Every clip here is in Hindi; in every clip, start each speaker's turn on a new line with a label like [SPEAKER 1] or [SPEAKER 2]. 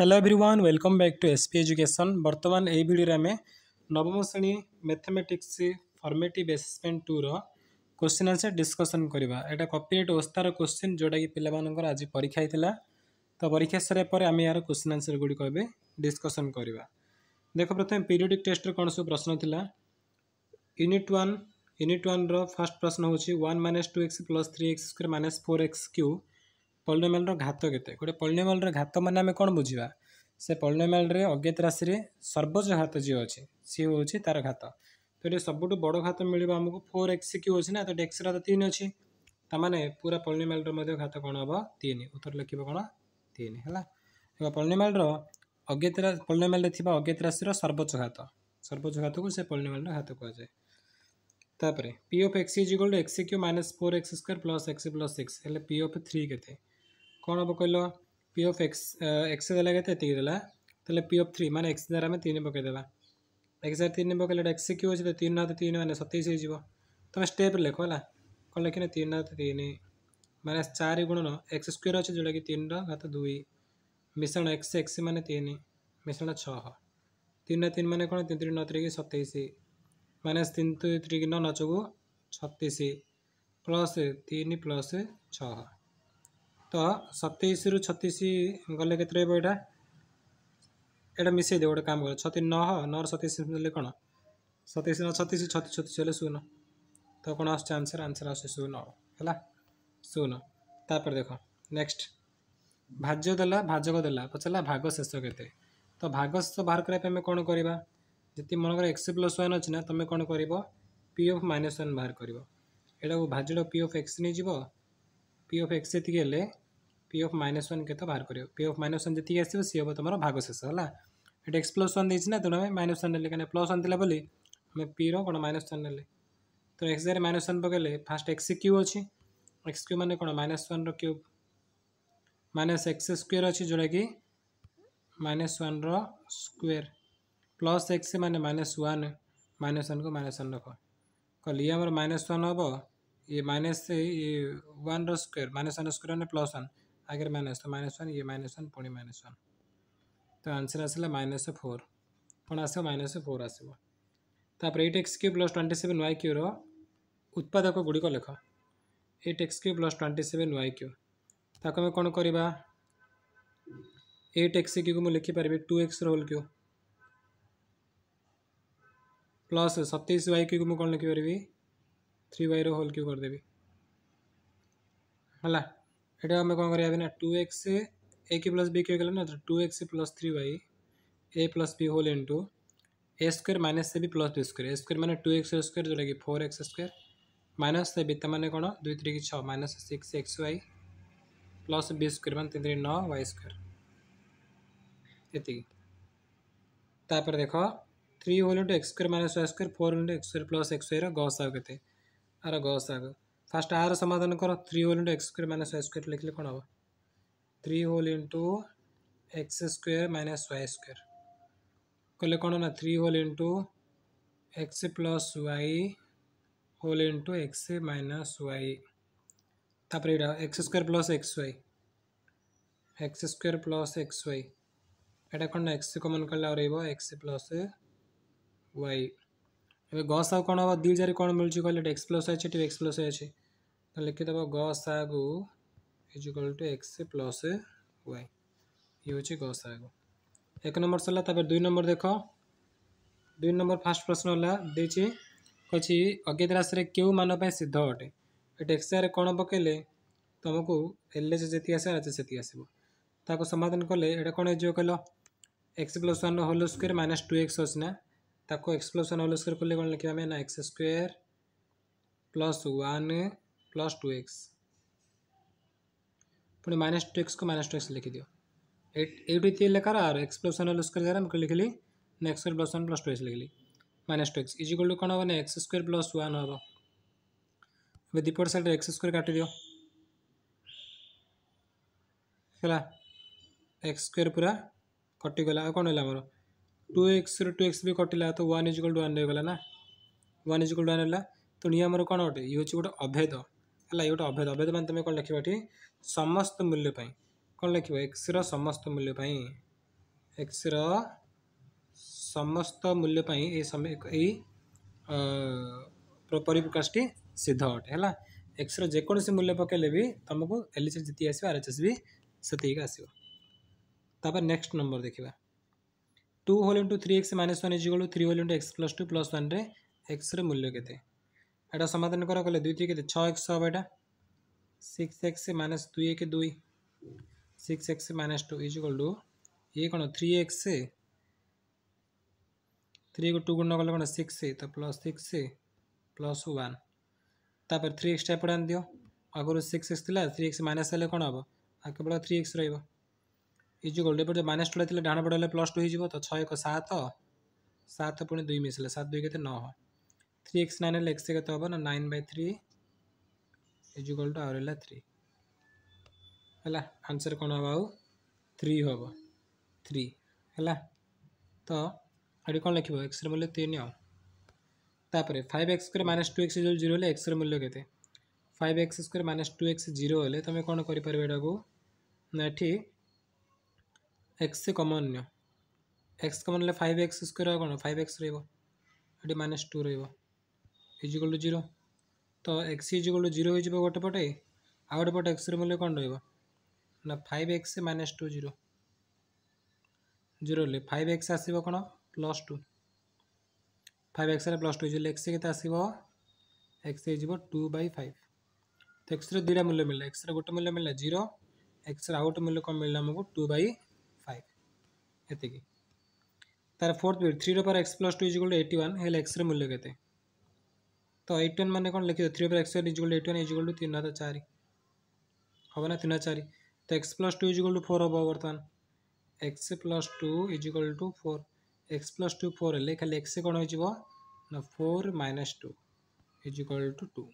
[SPEAKER 1] hello everyone welcome back to S education बर्तमान यही भिडियो आम नवम श्रेणी मैथमेटिक्स फर्मेटिव एसेसमेंट टूर क्वेश्चन आंसर डिस्कसन करवा एटा कपिराइट ओस्तार क्वेश्चन जोटा कि पिला आज परीक्षा होता तो परीक्षा सरा आम यार क्वेश्चन आंसर गुड़िक डिस्कसन करवा देख प्रथम पीरियोडिक टेस्टर कौन सब प्रश्न था unit one unit one first प्रश्न हूँ one minus two x plus three x square minus four x cube ପଲିନୋମିଆଲର ଘାତ କେତେ ଗୋଟେ ପଲିନୋମିଆଲର ଘାତ ମାନେ ଆମେ କ'ଣ ବୁଝିବା ସେ ପଲିନୋମିଆଲରେ ଅଜ୍ଞାତ ରାଶିରେ ସର୍ବୋଚ୍ଚ ଘାତ ଯିଏ ଅଛି ସିଏ ହେଉଛି ତା'ର ଘାତ ତ ଏଠି ସବୁଠୁ ବଡ଼ ଘାତ ମିଳିବ ଆମକୁ ଫୋର୍ ଏକ୍ସ କ୍ୟୁ ଅଛି ନା ତ ଏଠି ତ ତିନି ଅଛି ତା'ମାନେ ପୁରା ପଲିନୋମିଆଲର ମଧ୍ୟ ଘାତ କ'ଣ ହେବ ତିନି ଉତ୍ତର ଲେଖିବ କ'ଣ ତିନି ହେଲା ପଲିନୋମିଆଲର ଅଜ୍ଞାତ ପଲିନୋମିଆଲରେ ଥିବା ଅଜ୍ଞାତ ରାଶିର ସର୍ବୋଚ୍ଚ ଘାତ ସର୍ବୋଚ୍ଚ ଘାତକୁ ସେ ପଲିନୋମିଆଲର ଘାତ କୁହାଯାଏ ତାପରେ P of x is equal to x cube minus four x square plus x plus six ହେଲେ ପି ଅଫ୍ ଥ୍ରୀ କେତେ କ'ଣ ହେବ କହିଲ ପି ଅଫ୍ ଏକ୍ସ ଏକ୍ସ ଦେଲା କେତେ ଏତିକି ଦେଲା ତାହେଲେ ପି ଅଫ୍ ଥ୍ରୀ ମାନେ ଏକ୍ସ ଦ୍ୱାରା ଆମେ ତିନି ପକାଇଦେବା ଏକ୍ସ ଦ୍ୱାରା ତିନି ପକାଇଲେ ଏକ୍ସ କ୍ୟୁ ଅଛି ତ ତିନି ହାତ ତିନି ମାନେ ସତେଇଶ ହେଇଯିବ ତୁମେ ଷ୍ଟେପ୍ରେ ଲେଖ ହେଲା କ'ଣ ଲେଖିନେ ତିନି ହାତ ତିନି ମାନେ ଚାରି ଗୁଣନ ଏକ୍ସ ସ୍କୋୟାର ଅଛି ଯେଉଁଟାକି ତିନିର ହାତ ଦୁଇ ମିଶ୍ରଣ ଏକ୍ସ ଏକ୍ସ ମାନେ ତିନି ମିଶ୍ରଣ ଛଅ ତିନିଟା ତିନି ମାନେ କ'ଣ ତିନି ତିନି ନଅ ତିରିକି ସତେଇଶ ମାଇନସ୍ ତିନି ତିରିକି ନଅ ନଅ ଚଉକୁ ଛତିଶ ପ୍ଲସ୍ ତିନି ପ୍ଲସ୍ ଛଅ ତ ସତେଇଶରୁ ଛତିଶ ଗଲେ କେତେ ରହିବ ଏଇଟା ଏଇଟା ମିଶାଇ ଦେବ ଗୋଟେ କାମ କର ଛତିଶ ନଅ ନଅର ସତେଇଶ ହେଲେ କ'ଣ ସତେଇଶ ନଅ ଛତିଶ ଛତିଶ ଛତିଶ ହେଲେ ଶୂନ ତ କ'ଣ ଆସୁଛି ଆନ୍ସର୍ ଆନ୍ସର୍ ଆସୁଛି ଶୂନ ହେଲା ଶୂନ ତାପରେ ଦେଖ ନେକ୍ସଟ ଭାଜ୍ୟ ଦେଲା ଭାଜକ ଦେଲା ପଚାରିଲା ଭାଗ ଶେଷ କେତେ ତ ଭାଗ ଶେଷ ବାହାର କରିବା ପାଇଁ ଆମେ କ'ଣ କରିବା ଯଦି ମନେକର ଏକ୍ସ ପ୍ଲସ୍ ୱାନ୍ ଅଛି ନା ତୁମେ କ'ଣ କରିବ ପି ଅଫ୍ ମାଇନସ୍ ୱାନ୍ ବାହାର କରିବ ଏଇଟାକୁ ଭାଜ୍ୟଟା ପି ଅଫ୍ ଏକ୍ସ ନେଇଯିବ P F x G P F minus one के बाहर कर P F minus one G आसो सी हम तुम भागशेष है ये एक्स प्लस वन देना तेनाली माइनस वन ने क्या प्लस वन देला हमें पी रो माइनस वन ने तो एक्स जगह माइनस वन पकड़े फास्ट एक्स क्यू अच्छे एक्स क्यू मैंने कौन माइनस वन र्यूब माइनस एक्स स्क् अच्छे जोटा कि माइनस वन रक्वेर प्लस एक्स मान माइनस वन माइनस वन को माइनस वन रख कल ये आम माइनस वन हम ये माइनस से ये वन तो तो तो रो माइनस वन स्क्र मैंने प्लस वन आगे माइनस तो माइनस वन ये माइनस वन पुणी माइनस वन तो आंसर आसला माइनस फोर पुणी आस माइनस फोर आसो तापर eight x q plus twenty seven y क्यूर उत्पादक गुड़िक लेख eight x q plus twenty seven y q ताक आम कौन करवा एट एक्स क्यू को मुझे लिखिपर टू एक्स रोल क्यू प्लस सतैश वाई क्यू को मुझे कौन थ्री वाई रोल क्यू करदेवि है ये आम कौन कर two x a q plus b q ना two x plus three y a plus b whole into a square minus से भी plus b square a square मैंने टू एक्स स्क्वेयर जोटा कि फोर एक्स स्क्वेयर माइनस से भी तो मैंने कौन दुई तीन की छः minus six x y plus b square मैंने तीन तीन नौ वाई स्क्वेयर ये तापर देख three whole into x square minus y square four into x square plus x y रसा के आर गस फास्ट आर समाधान कर three whole into x square minus y square लिखले कौन हम three whole into x square minus y square कले कौन ना three whole into x plus Y whole into x minus y तापर x square plus x y x square plus x y एटा कौन एक्स कमन कले और एक्स प्लस वाई ଏବେ ଗସ୍ ଆଉ କ'ଣ ହେବ ଦୁଇ ଜାରି କ'ଣ ମିଳୁଛି କହିଲେ ଏଠି ଏକ୍ସ ପ୍ଲସ୍ ଅଛି ଏଠି ଏକ୍ସ ପ୍ଲସ୍ ଅଛି ତ ଲେଖିଦେବ ଗସ୍ ଆଗୁ is equal to x plus y ଇଏ ହେଉଛି ଗସ୍ ଆଗୁ ଏକ ନମ୍ବର ସରିଲା ତାପରେ ଦୁଇ ନମ୍ବର ଦେଖ ଦୁଇ ନମ୍ବର ଫାର୍ଷ୍ଟ ପ୍ରଶ୍ନ ହେଲା ଦେଇଛି କହିଛି ଅଜ୍ଞାତ ରାଶିରେ କେଉଁ ମାନ ପାଇଁ ସିଦ୍ଧ ଅଟେ ଏଠି ଏକ୍ସଆରେ କ'ଣ ପକାଇଲେ ତୁମକୁ ଏଲ୍ ଏଚ୍ ଯେତିକି ଆସିବ ଏଚ୍ ସେତିକି ଆସିବ ତାକୁ ସମାଧାନ କଲେ ଏଇଟା କ'ଣ ହେଇଯିବ କହିଲ x plus one whole square minus two x ଅଛି ନା x plus one whole square कले कौन लिखा ना x square plus one plus two x पुणे माइनस टू एक्स को माइनस टू एक्स लिखिद लिखार आर x plus one whole square मुझे लिखिली x square plus one plus two x लिखिली minus two x is equal to कौन हम ना एक्स स्क्वेयर प्लस वन हम अभी दीपट सैड एक्स स्क्वेयर काट दि है एक्स स्क्वेयर पूरा कटिगला कौन आम टू एक्स टू एक्स भी कटिला तो वन इजिकल टू वन होगा ना वन इजिकल टू वन होगा तेनाली आम कौन गोटे ये हूँ गोटे अभेद है ये गोटे अभेद अभेद मैंने तुम्हें कौन लिखा ये समस्त मूल्यपाई कौन लिख एक्सर समस्त मूल्यपाई एक्सर समस्त मूल्यपाई परिप्रकाशटी सिद्ध अटे है एक्सर जेको मूल्य पकड़े भी तुमको एल एच जीती आस आर एच एस भी सेक आसपर नेक्स्ट नंबर देखा two whole into three x minus one equal to three whole into x plus two plus one एक्सर मूल्य के समाधान कर गले दुई के छः एक्स हम यहाँ सिक्स एक्स माइनस दुई एक दुई six x minus two equal to two कौन थ्री एक्स थ्री को टू गुण कले कौन सिक्स तो plus six plus one three एक्सटा एपटे आनि आगुरी सिक्स एक्स थी थ्री एक्स माइनस हेल्ले कौन हम केवल थ्री एक्स रोक ଇଜିକାଲ ଏପଟେ ମାଇନସ୍ ଟୁ ଥିଲା ଡାହାଣ ପଟେ ହେଲେ ପ୍ଲସ୍ ଟୁ ହେଇଯିବ ତ ଛଅ ଏକ ସାତ ସାତ ପୁଣି ଦୁଇ ମିଶିଲା ସାତ ଦୁଇ କେତେ ନଅ থ্রি এক্স নাইন হলে এক্স কত হব না nine by three equal to আওয়ার হল থ্রি হল আনসর কোণ হব আউ থ্রি হব থ্রি হল তো এটি কোণ লিখব এক্সর মূল্য তিন আপরে five x square minus two x যে জিরো হলে এক্সর মূল্য কেতে five x square minus two x zero হলে তুমি কোণ করে পারবে এটা না এটি एक्स से कमन नि x common five x square कौन फाइव एक्स रोटी minus two equal to zero तो एक्स इजिकल टू जीरो गोटे पटे आ गोटे पटे एक्स मूल्य कौन रहा five x minus two zero zero five x आस plus two five x plus two x के आस एक्स टू बै फाइव तो एक्स रुटा मूल्य मिलेगा एक्स रोटे मूल्य मिलेगा जीरो एक्स रोटे मूल्य कौन मिलेगा आमको टू बै फाइव ये तार फोर्थ बीट three power x plus two equal to eighty one एक्सर मूल्य के तो एट वन मैंने कौन लिखे three x is to eighty one equal to तीन हजार चार हम ना तीन चार तो x plus two equal to four हम बर्तमान x plus two equal to four x plus two four हेल्ले खाली एक्स कौन हो four minus two equal to two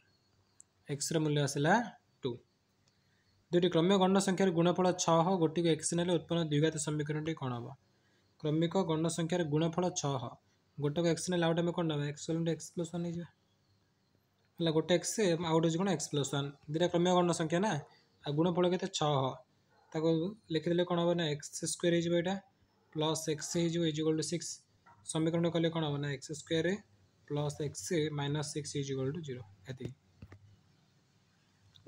[SPEAKER 1] एक्सर मूल्य आसला दुईट क्रमिक गण संख्यार गुणफल छह गोटी को एक्स ना उत्पन्न द्विघात समीकरण टी कौन हम क्रमिक गण संख्यार गुणफल छह गोटे को एक्स ना आउट आम कौन एक्स एक्स प्लस वन हो गोटे एक्स आउट हो एक्स प्लस वन दुटा क्रमिक गण संख्या ना आ गुणफल के छह ताको लिखीदे कौन हम ना एक्स स्क्वयर होटा plus x equal to six समीकरण कले कौन हम ना x square plus x minus six equal to zero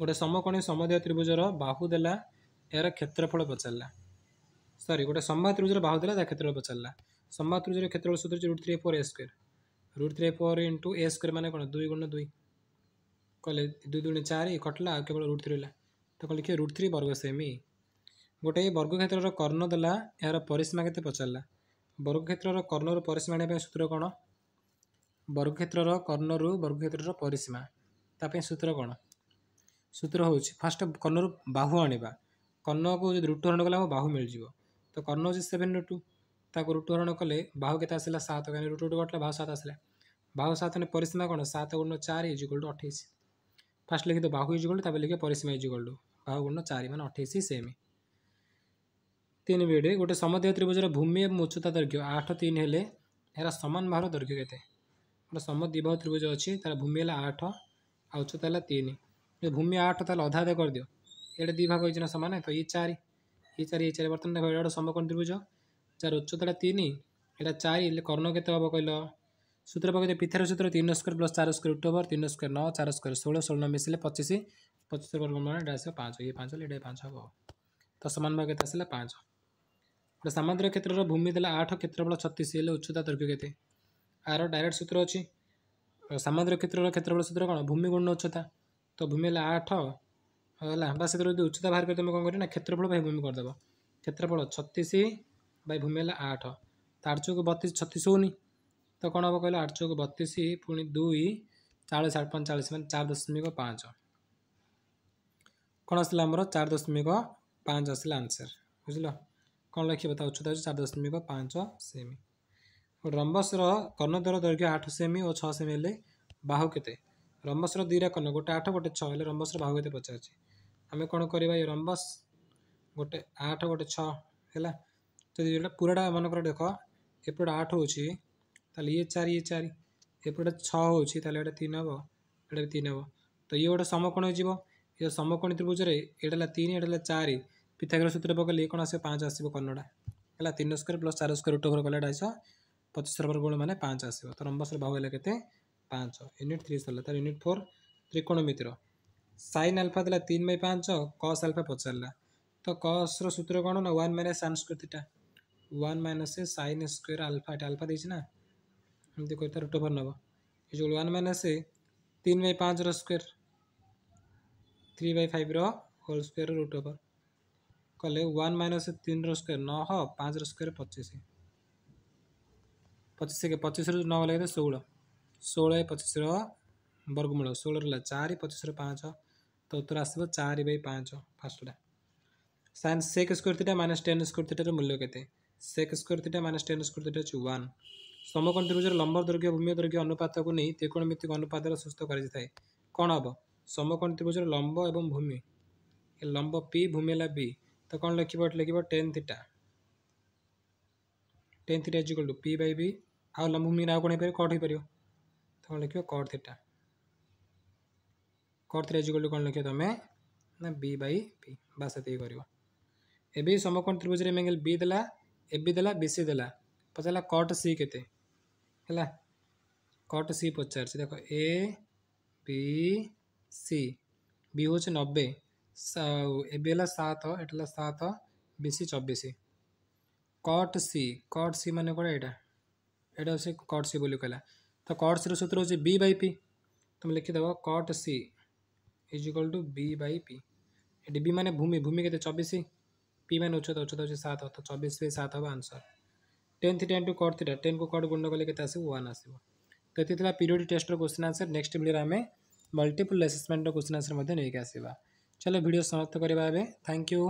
[SPEAKER 1] ଗୋଟେ ସମକୋଣୀ ସମଧ୍ୟ ତ୍ରିଭୁଜର ବାହୁ ଦେଲା ଏହାର କ୍ଷେତ୍ରଫଳ ପଚାରିଲା ସରି ଗୋଟେ ସମ୍ବାଦ ତ୍ରିଭୁଜର ବାହୁ ଦେଲା ତା କ୍ଷେତ୍ରଫଳ ପଚାରିଲା ସମ୍ବାଦ ତ୍ରିଭୁଜର କ୍ଷେତ୍ରଫଳ ସୂତ୍ର root three four a square root three four into a square ମାନେ କ'ଣ ଦୁଇ ଗୁଣ ଦୁଇ କହିଲେ ଦୁଇ ଗୁଣ ଚାରି କଟିଲା ଆଉ କେବଳ ରୁଟ୍ ଥ୍ରୀ ହେଲା ତ କ'ଣ ଲେଖିବେ ରୁଟ୍ ଥ୍ରୀ ବର୍ଗ ସେମି ଗୋଟେ ବର୍ଗକ୍ଷେତ୍ରର କର୍ଣ୍ଣ ଦେଲା ଏହାର ପରିସୀମା କେତେ ପଚାରିଲା ବର୍ଗକ୍ଷେତ୍ରର କର୍ଣ୍ଣରୁ ପରିସୀମା ଆଣିବା ପାଇଁ ସୂତ୍ର କ'ଣ ବର୍ଗକ୍ଷେତ୍ରର କର୍ଣ୍ଣରୁ ବର୍ଗକ୍ଷେତ୍ରର ପରିସୀମା ତା ପାଇଁ ସୂତ୍ର କ'ଣ ସୂତ୍ର ହେଉଛି ଫାଷ୍ଟ କର୍ଣ୍ଣରୁ ବାହୁ ଆଣିବା କର୍ଣ୍ଣକୁ ଯଦି ରୁଟୁହରଣ କଲେ ଆମକୁ ବାହୁ ମିଳିଯିବ ତ କର୍ଣ୍ଣ ହେଉଛି ସେଭେନ୍ ରୁଟୁ ତାକୁ ରୁଟୁହରଣ କଲେ ବାହୁ କେତେ ଆସିଲା ସାତ କାହିଁକି ରୁଟୁ ରୁଟୁ ଘଟିଲା ବାହୁ ସାତ ଆସିଲା ବାହୁ ସାତ ମାନେ ପରିସୀମା କ'ଣ ସାତ ଗୁଣ ଚାରି ଇଜ୍ ଗୋଲ୍ଡ ଅଠେଇଶ ଫାଷ୍ଟ ଲେଖିତ ବାହୁ ଇଜ୍ ଗୋଲ୍ଡ ତାପରେ ଲେଖିବ ପରିସୀମା ଇଜ୍ ଗୋଲ୍ଡ ବାହୁ ଗୁଣ ଚାରି ମାନେ ଅଠେଇଶ ସେମ୍ ତିନି ବିଡ଼େ ଗୋଟେ ସମଦେହ ତ୍ରିଭୁଜର ଭୂମି ଏବଂ ଉଚ୍ଚତା ଦୈର୍ଘ୍ୟ ଆଠ ତିନି ହେଲେ ଏହାର ସମାନ ବାହୁର ଦୈର୍ଘ୍ୟ କେତେ ଗୋଟେ ସମଦିବାହୁ ତ୍ରିଭୁଜ ଅଛି ତା'ର ଭୂମି ହେଲା ଆଠ ଆଉ ଉଚ୍ଚତା ହେଲା ତିନି जो भूमि आठ ताल अधा अधा कर दियो ये दी भाग हो सामान तो ये चार ये चार ये चार बर्तमान देखो ये समकोण त्रिभुज যার উচ্চতাটা তিন এটা চারি এলে কর্ণ কেতে হব কহিল সূত্র পকাই পিথার সূত্র তিন স্কোয়ার প্লস চার স্কোয়ার উঠ হব তিন স্কোয়ার ন চার স্কোয়ার ষোলো ষোলো মিশিলে পঁচিশ পঁচিশ বর্গমান এটা আসবে পাঁচ ইয়ে পাঁচ হলে এটা পাঁচ হব তো সমান ভাগ কেতে আসলে পাঁচ ଗୋଟେ ସାମାନ୍ୟ କ୍ଷେତ୍ରର ଭୂମି ଦେଲା ଆଠ କ୍ଷେତ୍ରଫଳ ଛତିଶ ହେଲେ ଉଚ୍ଚତା ଦୈର୍ଘ୍ୟ କେତେ ଆର ଡାଇରେକ୍ଟ ସୂତ୍ର ଅଛି ସାମାନ୍ୟ କ୍ଷେତ୍ରର କ୍ଷେତ୍ରଫଳ ସୂତ୍ର କ'ଣ ଭୂମି ଗୁଣ ଉଚ୍ଚତା তো ভূমি হল আঠ ହେଲା ବା ସେଥିରୁ ଯଦି ଉଚ୍ଚତା ବାହାର କରି ତୁମେ କ'ଣ କରିବ ନା କ୍ଷେତ୍ରଫଳ ବାଇ ଭୂମି କରିଦେବ କ୍ଷେତ୍ରଫଳ ଛତିଶ ବାଇ ଭୂମି ହେଲା ଆଠ ତ ଆଠ ଚଉକୁ ବତିଶ ଛତିଶ ହେଉନି ତ କ'ଣ ହେବ କହିଲ ଆଠ ଚଉକୁ ବତିଶ ପୁଣି ଦୁଇ ଚାଳିଶ ଆଠ ପାଞ୍ଚ ଚାଳିଶ ମାନେ ଚାରି ଦଶମିକ ପାଞ୍ଚ କ'ଣ ଆସିଲା ଆମର ଚାରି ଦଶମିକ ପାଞ୍ଚ ଆସିଲା ଆନ୍ସର୍ ବୁଝିଲ କ'ଣ ଲେଖିବ ତା ଉଚ୍ଚତା ହେଉଛି ଚାରି ଦଶମିକ ପାଞ୍ଚ ସେମି ରମ୍ବସର କର୍ଣ୍ଣଦ୍ୱାର ଦୈର୍ଘ୍ୟ ଆଠ ସେମି ଓ ଛଅ ସେମି ହେଲେ ବାହୁ କେତେ ରମ୍ବସର ଦୁଇଟା କର୍ଣ୍ଣ ଗୋଟେ ଆଠ ଗୋଟେ ଛଅ ହେଲେ ରମ୍ବସର ବାହୁ କେତେ ପଚାରୁଛି ଆମେ କ'ଣ କରିବା ଏ ରମ୍ବସ ଗୋଟେ ଆଠ ଗୋଟେ ଛଅ ହେଲା ଯଦି ଏଇଟା ପୁରାଟା ମନେକର ଦେଖ ଏପଟେ ଆଠ ହେଉଛି ତାହେଲେ ଇଏ ଚାରି ଇଏ ଚାରି ଏପଟେ ଛଅ ହେଉଛି ତାହେଲେ ଏଇଟା ତିନି ହେବ ଏଇଟା ବି ତିନି ହେବ ତ ଇଏ ଗୋଟେ ସମକୋଣ ହେଇଯିବ ଇଏ ସମକୋଣ ତ୍ରିଭୁଜରେ ଏଇଟା ହେଲା ତିନି ଏଇଟା ହେଲା ଚାରି ପିଥାଗ୍ର ସୂତ୍ର ପକେଇଲେ ଇଏ କ'ଣ ଆସିବ ପାଞ୍ଚ ଆସିବ କର୍ଣ୍ଣଟା ହେଲା ତିନି ସ୍କୋୟାର ପ୍ଲସ୍ ଚାରି ସ୍କୋୟାର ରୁଟ୍ ଓଭର କଲେ ଏଇଟା ଆସିବ ପଚିଶର ବର୍ଗ ଗୁଣ ମାନେ ପାଞ୍ଚ ଆସିବ ତ ରମ୍ବସର ବାହୁ ହେଲେ କେତେ पाँच यूनिट थ्री सरला तर यूनिट फोर त्रिकोण मित्र सैन आलफा दे तीन बै पाँच कस आलफा पचारा तो कस्र सूत्र कौन ना वन माइनस सैन स्क्टा one minus sine square alpha alpha देना एमती कर रुट फोर नब ये वन माइनस तीन बै पाँच रक्वे थ्री बै फाइव रोल स्क् रुट ओवर कले वन माइनस तीन रक्वे न पाँच रक्वे पचिश पचिश पचिश रु नौ लगे षोह षो पच्चिस र वर्गमूलक षोहरेला चार पचिसु पाँच त उत्तर आसो चार बै पाँच sine sec square theta 10 ten square थिटार मूल्य केक् स्क्वे थ्रीटा minus ten square theta one समकिभुज र लम्बर दुर्घीय भूमि दर्ग्य अनुपतको नै त्रिकोणभि अनुपत सुस्थिति कम हे समकोण त्रिभुज लंब लम्ब भूमि लंब पी भूमि होला वि त tan theta tan theta equal to P by B आ लंब भूमि आउँदै कट कौन लिखो cot theta cot theta equal to कौन लिख तुम ना बी बै पी बास ये कर समकोण त्रिभुज में एंगल बी देला ए बी देला बी सी देला पचारा कट सी के कट सी पचार देख ए बी सी बी हूँ नब्बे एला है सात एट सात बी सी चबीश कट सी कट सी मान कौन यहाँ यहाँ से कट सी बोली कहला तो सी सूत्र हूँ बी बै पी तुम लिखिदेव cot C is equal to B by P ये बी मान भूमि भूमि के तो चबीश पी मान उच्चता तो उच्चता हूँ सात तो चबीश भी सात हम answer tan tan two cot theta tan को कट गुंड कले के वन आसो तो ये पीरियड टेस्टर क्वेश्चन आंसर नेक्स्ट भिडियो आम मल्टीपुल एसेसमेंट क्वेश्चन आंसर नहीं आसवा चलो भिडियो समाप्त करवा थैंक यू